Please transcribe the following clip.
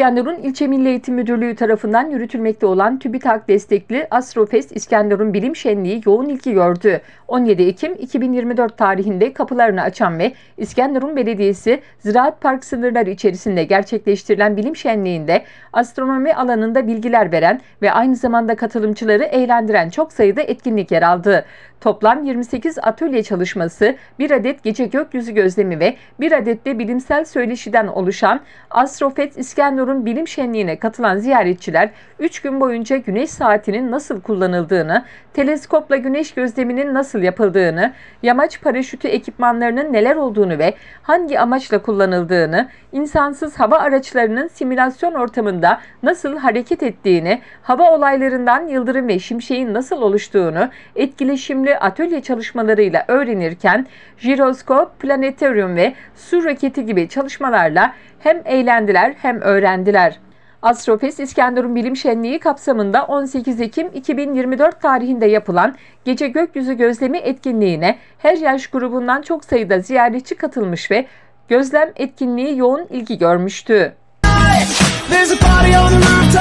İskenderun İlçe Milli Eğitim Müdürlüğü tarafından yürütülmekte olan TÜBİTAK destekli Astrofest İskenderun Bilim Şenliği yoğun ilgi gördü. 17 Ekim 2024 tarihinde kapılarını açan ve İskenderun Belediyesi Ziraat Park sınırları içerisinde gerçekleştirilen bilim şenliğinde astronomi alanında bilgiler veren ve aynı zamanda katılımcıları eğlendiren çok sayıda etkinlik yer aldı. Toplam 28 atölye çalışması, bir adet gece gökyüzü gözlemi ve bir adet de bilimsel söyleşiden oluşan Astrofest İskenderun Erzurum Bilim Şenliği'ne katılan ziyaretçiler 3 gün boyunca güneş saatinin nasıl kullanıldığını, teleskopla güneş gözleminin nasıl yapıldığını, yamaç paraşütü ekipmanlarının neler olduğunu ve hangi amaçla kullanıldığını, insansız hava araçlarının simülasyon ortamında nasıl hareket ettiğini, hava olaylarından yıldırım ve şimşeğin nasıl oluştuğunu etkileşimli atölye çalışmalarıyla öğrenirken jiroskop, planetarium ve su roketi gibi çalışmalarla hem eğlendiler hem öğrendiler öğrendiler. Astrofest İskenderun Bilim Şenliği kapsamında 18 Ekim 2024 tarihinde yapılan Gece Gökyüzü Gözlemi etkinliğine her yaş grubundan çok sayıda ziyaretçi katılmış ve gözlem etkinliği yoğun ilgi görmüştü. There's a party on the